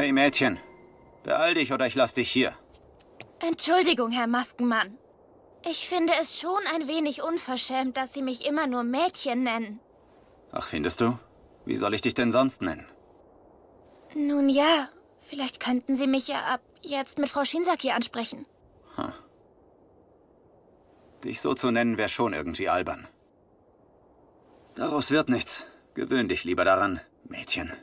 Hey Mädchen, beeil dich oder ich lass dich hier. Entschuldigung, Herr Maskenmann. Ich finde es schon ein wenig unverschämt, dass Sie mich immer nur Mädchen nennen. Ach, findest du? Wie soll ich dich denn sonst nennen? Nun ja, vielleicht könnten Sie mich ja ab jetzt mit Frau Shinsaki ansprechen. Ha. Dich so zu nennen wäre schon irgendwie albern. Daraus wird nichts. Gewöhn dich lieber daran, Mädchen.